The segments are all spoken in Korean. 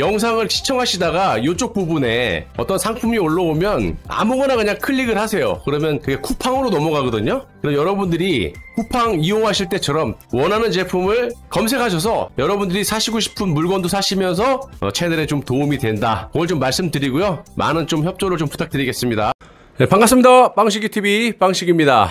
영상을 시청하시다가 이쪽 부분에 어떤 상품이 올라오면 아무거나 그냥 클릭을 하세요. 그러면 그게 쿠팡으로 넘어가거든요. 그럼 여러분들이 쿠팡 이용하실 때처럼 원하는 제품을 검색하셔서 여러분들이 사시고 싶은 물건도 사시면서 어, 채널에 좀 도움이 된다. 그걸 좀 말씀드리고요. 많은 좀 협조를 좀 부탁드리겠습니다. 네, 반갑습니다. 빵식이 TV 빵식입니다.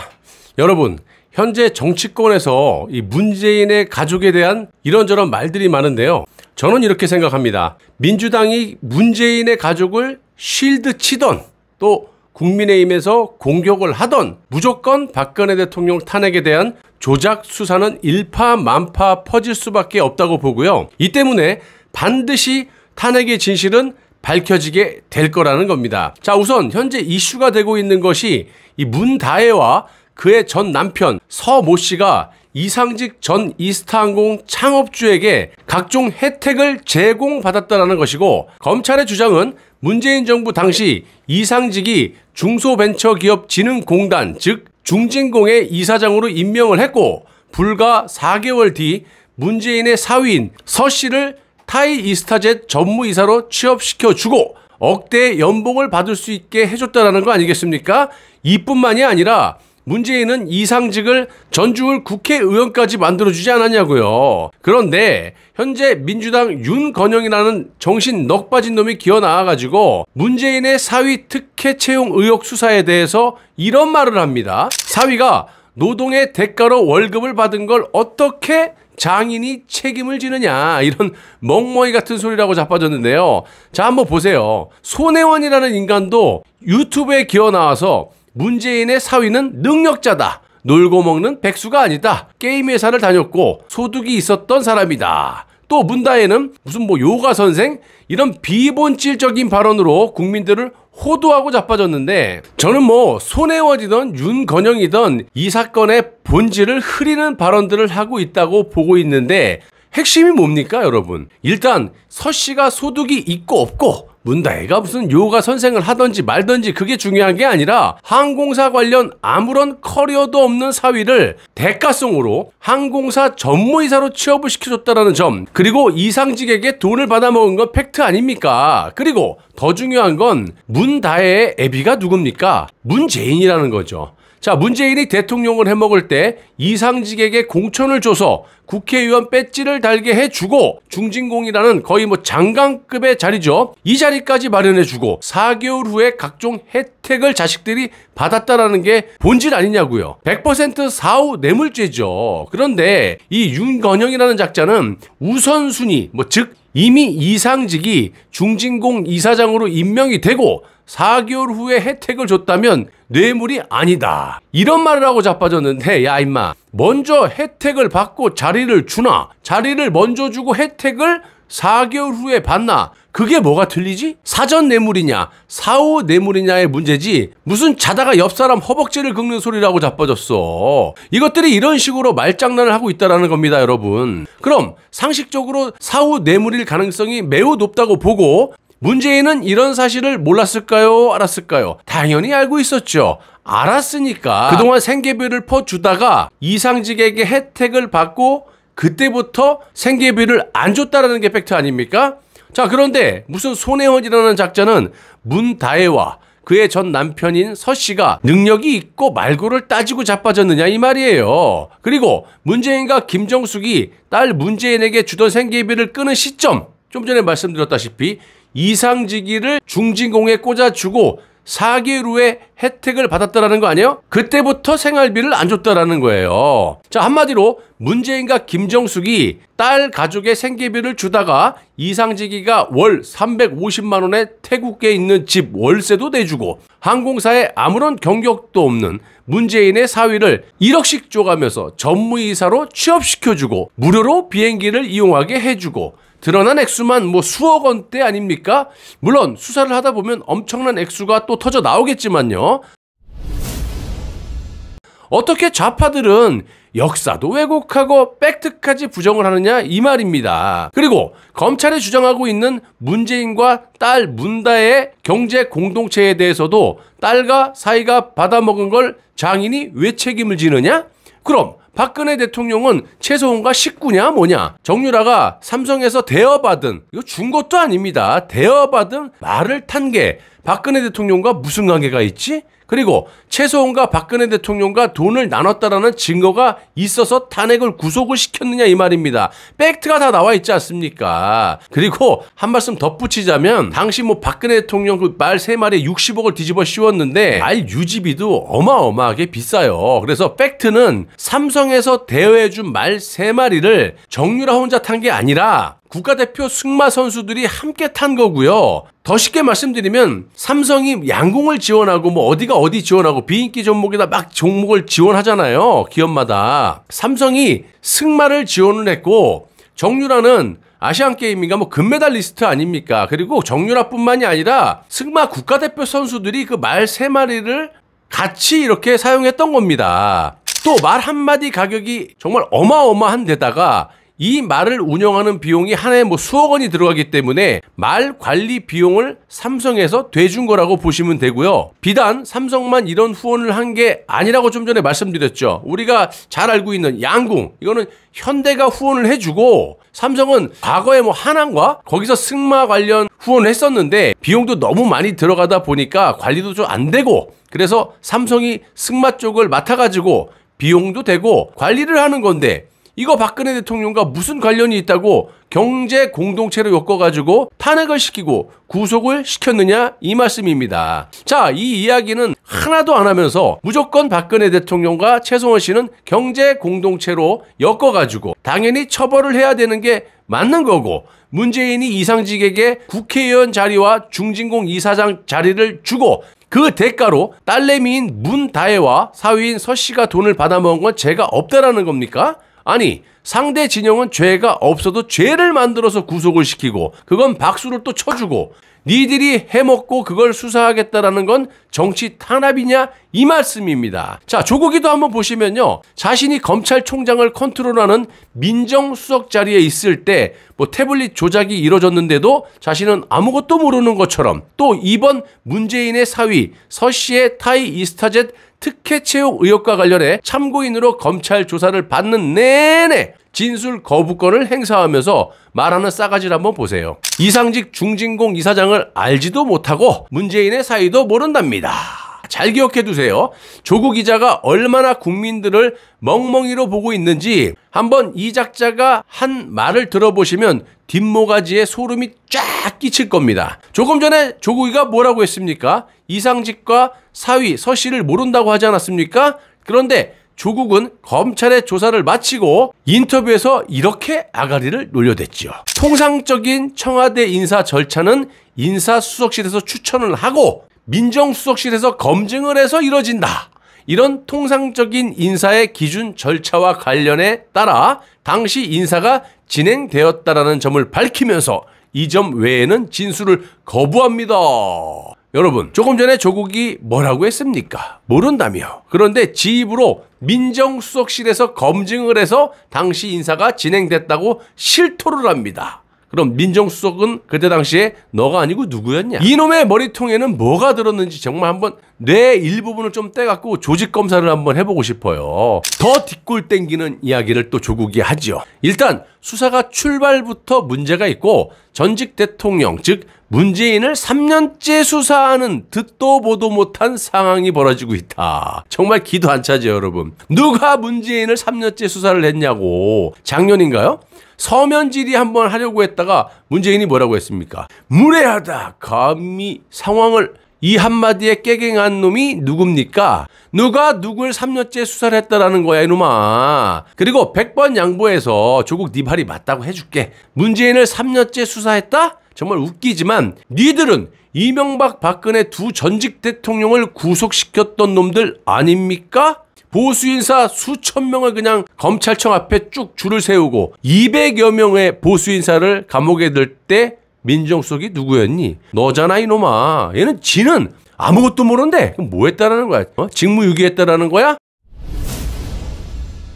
여러분 현재 정치권에서 이 문재인의 가족에 대한 이런저런 말들이 많은데요. 저는 이렇게 생각합니다. 민주당이 문재인의 가족을 쉴드 치던 또 국민의힘에서 공격을 하던 무조건 박근혜 대통령 탄핵에 대한 조작 수사는 일파만파 퍼질 수밖에 없다고 보고요. 이 때문에 반드시 탄핵의 진실은 밝혀지게 될 거라는 겁니다. 자, 우선 현재 이슈가 되고 있는 것이 이 문다혜와 그의 전 남편 서 모 씨가 이상직 전 이스타항공 창업주에게 각종 혜택을 제공받았다라는 것이고 검찰의 주장은 문재인 정부 당시 이상직이 중소벤처기업진흥공단 즉 중진공의 이사장으로 임명을 했고 불과 4개월 뒤 문재인의 사위인 서 씨를 타이 이스타젯 전무이사로 취업시켜주고 억대 연봉을 받을 수 있게 해줬다라는 거 아니겠습니까? 이뿐만이 아니라 문재인은 이상직을 전주울 국회의원까지 만들어주지 않았냐고요. 그런데 현재 민주당 윤건영이라는 정신 넋 빠진 놈이 기어 나와가지고 문재인의 사위 특혜 채용 의혹 수사에 대해서 이런 말을 합니다. 사위가 노동의 대가로 월급을 받은 걸 어떻게 장인이 책임을 지느냐 이런 멍멍이 같은 소리라고 자빠졌는데요. 자 한번 보세요. 손혜원이라는 인간도 유튜브에 기어 나와서 문재인의 사위는 능력자다. 놀고 먹는 백수가 아니다. 게임 회사를 다녔고 소득이 있었던 사람이다. 또문다에는 무슨 뭐 요가 선생 이런 비본질적인 발언으로 국민들을 호도하고 자빠졌는데 저는 뭐 손혜원이던 윤건영이던 이 사건의 본질을 흐리는 발언들을 하고 있다고 보고 있는데 핵심이 뭡니까 여러분 일단 서씨가 소득이 있고 없고 문다혜가 무슨 요가 선생을 하던지 말던지 그게 중요한 게 아니라 항공사 관련 아무런 커리어도 없는 사위를 대가성으로 항공사 전무이사로 취업을 시켜줬다는점 그리고 이상직에게 돈을 받아먹은 건 팩트 아닙니까? 그리고 더 중요한 건 문다혜의 애비가 누굽니까? 문재인이라는 거죠. 자, 문재인이 대통령을 해먹을 때 이상직에게 공천을 줘서 국회의원 배지를 달게 해주고 중진공이라는 거의 뭐 장관급의 자리죠. 이 자리까지 마련해주고 4개월 후에 각종 혜택을 자식들이 받았다라는 게 본질 아니냐고요. 100% 사후 뇌물죄죠. 그런데 이 윤건영이라는 작자는 우선순위, 뭐즉 이미 이상직이 중진공 이사장으로 임명이 되고 4개월 후에 혜택을 줬다면 뇌물이 아니다. 이런 말을 하고 자빠졌는데 야 임마 먼저 혜택을 받고 자리를 주나 자리를 먼저 주고 혜택을 4개월 후에 봤나? 그게 뭐가 틀리지? 사전 뇌물이냐, 사후 뇌물이냐의 문제지 무슨 자다가 옆 사람 허벅지를 긁는 소리라고 자빠졌어. 이것들이 이런 식으로 말장난을 하고 있다는 겁니다, 여러분. 그럼 상식적으로 사후 뇌물일 가능성이 매우 높다고 보고 문재인은 이런 사실을 몰랐을까요? 알았을까요? 당연히 알고 있었죠. 알았으니까 그동안 생계비를 퍼주다가 이상직에게 혜택을 받고 그때부터 생계비를 안 줬다라는 게 팩트 아닙니까? 자, 그런데 무슨 손혜원이라는 작자는 문다혜와 그의 전 남편인 서 씨가 능력이 있고 말고를 따지고 자빠졌느냐 이 말이에요. 그리고 문재인과 김정숙이 딸 문재인에게 주던 생계비를 끊은 시점 좀 전에 말씀드렸다시피 이상지기를 중진공에 꽂아주고 4개월 후에 혜택을 받았다라는 거 아니에요? 그때부터 생활비를 안 줬다라는 거예요. 자, 한마디로 문재인과 김정숙이 딸 가족의 생계비를 주다가 이상지기가 월 350만 원에 태국에 있는 집 월세도 내주고 항공사에 아무런 경격도 없는 문재인의 사위를 1억씩 줘가면서 전무이사로 취업시켜주고 무료로 비행기를 이용하게 해주고 드러난 액수만 뭐 수억 원대 아닙니까? 물론 수사를 하다 보면 엄청난 액수가 또 터져 나오겠지만요. 어떻게 좌파들은 역사도 왜곡하고 팩트까지 부정을 하느냐 이 말입니다. 그리고 검찰이 주장하고 있는 문재인과 딸 문다의 경제 공동체에 대해서도 딸과 사이가 받아먹은 걸 장인이 왜 책임을 지느냐? 그럼 박근혜 대통령은 최소원과 식구냐 뭐냐 정유라가 삼성에서 대여받은 이거 준 것도 아닙니다. 대여받은 말을 탄 게 박근혜 대통령과 무슨 관계가 있지? 그리고 최소원과 박근혜 대통령과 돈을 나눴다라는 증거가 있어서 탄핵을 구속을 시켰느냐 이 말입니다. 팩트가 다 나와 있지 않습니까? 그리고 한 말씀 덧붙이자면 당시 뭐 박근혜 대통령 그말3 마리에 60억을 뒤집어 씌웠는데 알 유지비도 어마어마하게 비싸요. 그래서 팩트는 삼성에서 대여해준 말3 마리를 정유라 혼자 탄 게 아니라 국가대표 승마 선수들이 함께 탄 거고요. 더 쉽게 말씀드리면 삼성이 양궁을 지원하고 뭐 어디가 어디 지원하고 비인기 종목이다막 종목을 지원하잖아요. 기업마다. 삼성이 승마를 지원을 했고 정유라는 아시안게임인가 뭐 금메달리스트 아닙니까? 그리고 정유라뿐만이 아니라 승마 국가대표 선수들이 그 말 세 마리를 같이 이렇게 사용했던 겁니다. 또 말 한마디 가격이 정말 어마어마한 데다가 이 말을 운영하는 비용이 한해뭐 수억 원이 들어가기 때문에 말 관리 비용을 삼성에서 돼준 거라고 보시면 되고요. 비단 삼성만 이런 후원을 한 게 아니라고 좀 전에 말씀드렸죠. 우리가 잘 알고 있는 양궁 이거는 현대가 후원을 해주고 삼성은 과거에 뭐 한항과 거기서 승마 관련 후원을 했었는데 비용도 너무 많이 들어가다 보니까 관리도 좀 안 되고 그래서 삼성이 승마 쪽을 맡아가지고 비용도 되고 관리를 하는 건데 이거 박근혜 대통령과 무슨 관련이 있다고 경제 공동체로 엮어가지고 탄핵을 시키고 구속을 시켰느냐 이 말씀입니다. 자, 이 이야기는 하나도 안 하면서 무조건 박근혜 대통령과 최송원 씨는 경제 공동체로 엮어가지고 당연히 처벌을 해야 되는 게 맞는 거고 문재인이 이상직에게 국회의원 자리와 중진공 이사장 자리를 주고 그 대가로 딸내미인 문다혜와 사위인 서 씨가 돈을 받아먹은 건제가 없다라는 겁니까? 아니 상대 진영은 죄가 없어도 죄를 만들어서 구속을 시키고 그건 박수를 또 쳐주고 니들이 해먹고 그걸 수사하겠다라는 건 정치 탄압이냐 이 말씀입니다. 자 조국이도 한번 보시면요. 자신이 검찰총장을 컨트롤하는 민정수석 자리에 있을 때 뭐 태블릿 조작이 이뤄졌는데도 자신은 아무것도 모르는 것처럼 또 이번 문재인의 사위 서 씨의 타이 이스타젯 특혜 채용 의혹과 관련해 참고인으로 검찰 조사를 받는 내내 진술 거부권을 행사하면서 말하는 싸가지를 한번 보세요. 이상직 중진공 이사장을 알지도 못하고 문재인의 사이도 모른답니다. 잘 기억해 두세요. 조국 이자가 얼마나 국민들을 멍멍이로 보고 있는지 한번 이 작자가 한 말을 들어보시면 뒷모가지에 소름이 쫙 끼칠 겁니다. 조금 전에 조국이가 뭐라고 했습니까? 이상직과 사위 서 씨를 모른다고 하지 않았습니까? 그런데 조국은 검찰의 조사를 마치고 인터뷰에서 이렇게 아가리를 놀려댔지요. 통상적인 청와대 인사 절차는 인사수석실에서 추천을 하고 민정수석실에서 검증을 해서 이뤄진다. 이런 통상적인 인사의 기준 절차와 관련에 따라 당시 인사가 진행되었다라는 점을 밝히면서 이 점 외에는 진술을 거부합니다. 여러분 조금 전에 조국이 뭐라고 했습니까? 모른다며. 그런데 지입으로 민정수석실에서 검증을 해서 당시 인사가 진행됐다고 실토를 합니다. 그럼 민정수석은 그때 당시에 너가 아니고 누구였냐? 이놈의 머리통에는 뭐가 들었는지 정말 한번 뇌 일부분을 좀 떼갖고 조직 검사를 한번 해보고 싶어요. 더 뒷골 땡기는 이야기를 또 조국이 하죠. 일단 수사가 출발부터 문제가 있고 전직 대통령 즉 문재인을 3년째 수사하는 듣도 보도 못한 상황이 벌어지고 있다. 정말 기도 안 차죠 여러분. 누가 문재인을 3년째 수사를 했냐고. 작년인가요? 서면 질의 한 번 하려고 했다가 문재인이 뭐라고 했습니까? 무례하다. 감히 상황을 이 한마디에 깨갱한 놈이 누굽니까? 누가 누굴 3년째 수사를 했다라는 거야 이놈아. 그리고 100번 양보해서 조국 네 발이 맞다고 해줄게. 문재인을 3년째 수사했다? 정말 웃기지만 니들은 이명박 박근혜 두 전직 대통령을 구속시켰던 놈들 아닙니까? 보수 인사 수천 명을 그냥 검찰청 앞에 쭉 줄을 세우고 200여 명의 보수 인사를 감옥에 들 때 민정수석이 누구였니? 너잖아 이놈아. 얘는 지는 아무것도 모른는데뭐 했다라는 거야? 어? 직무유기했다라는 거야?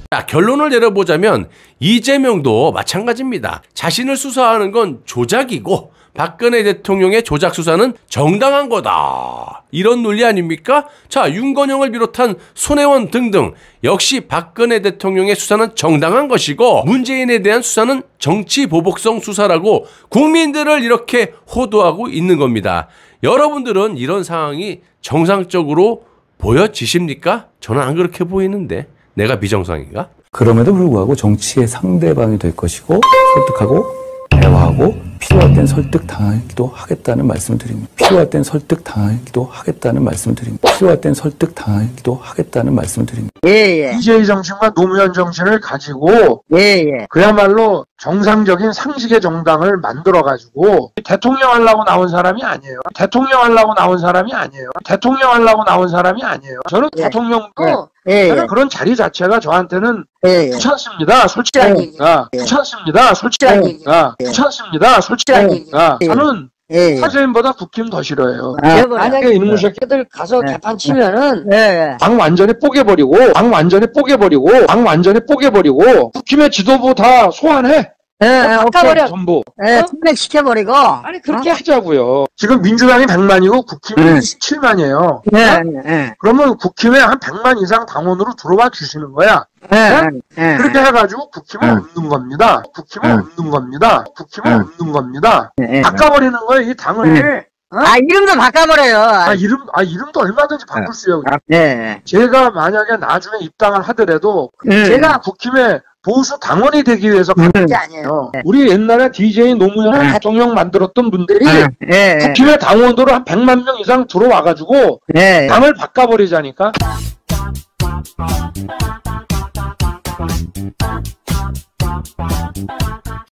자, 결론을 내려보자면 이재명도 마찬가지입니다. 자신을 수사하는 건 조작이고 박근혜 대통령의 조작 수사는 정당한 거다. 이런 논리 아닙니까? 자, 윤건영을 비롯한 손혜원 등등 역시 박근혜 대통령의 수사는 정당한 것이고 문재인에 대한 수사는 정치 보복성 수사라고 국민들을 이렇게 호도하고 있는 겁니다. 여러분들은 이런 상황이 정상적으로 보여지십니까? 저는 안 그렇게 보이는데 내가 비정상인가? 그럼에도 불구하고 정치의 상대방이 될 것이고 설득하고 대화하고 필요할 땐 설득 당하기도 하겠다는 말씀을 드립니다. 필요할 땐 설득 당하기도 하겠다는 말씀을 드립니다. 필요할 땐 설득 당하기도 하겠다는 말씀을 드립니다. 예예. 이재 정신과 노무현 정신을 가지고 예예. 예. 그야말로 정상적인 상식의 정당을 만들어가지고 대통령 하려고 나온 사람이 아니에요. 대통령 하려고 나온 사람이 아니에요. 대통령 하려고 나온 사람이 아니에요. 저는 예. 대통령도 예. 예, 예. 그런 자리 자체가 저한테는 예, 예. 귀찮습니다. 솔직히 얘기니까. 예, 예. 귀찮습니다. 솔직히 얘기니까. 귀찮습니다. 솔직히 얘기니까. 저는 사진보다 국힘 더 싫어해요. 아, 만약에 있는 새끼들 가서 개판 치면은 방 완전히 뽀개버리고 방 완전히 뽀개버리고 방 완전히 뽀개버리고 국힘의 지도부 다 소환해. 예, 네, 예, 바꿔버려. 전부. 예, 어? 탄시켜버리고 아니, 어? 그렇게 어? 하자고요. 지금 민주당이 100만이고 국힘이 네. 17만이에요. 네, 네, 그러면 국힘에 한 100만 이상 당원으로 들어와 주시는 거야. 예, 네, 네? 그렇게 해가지고 국힘은 없는 겁니다. 국힘은 없는 겁니다. 국힘은 없는 겁니다. 바꿔버리는 거예요, 이 당을. 어? 아 이름도 바꿔버려요. 아 이름 아 이름도 얼마든지 바꿀 수 있어요. 아, 네. 제가 만약에 나중에 입당을 하더라도 음. 제가 국힘에 보수 당원이 되기 위해서 네. 가는 음. 게 아니에요. 어. 네. 우리 옛날에 DJ 노무현 네. 대통령 만들었던 분들이 네. 네. 국힘의 당원으로 한 100만 명 이상 들어와가지고 네. 당을 바꿔버리자니까.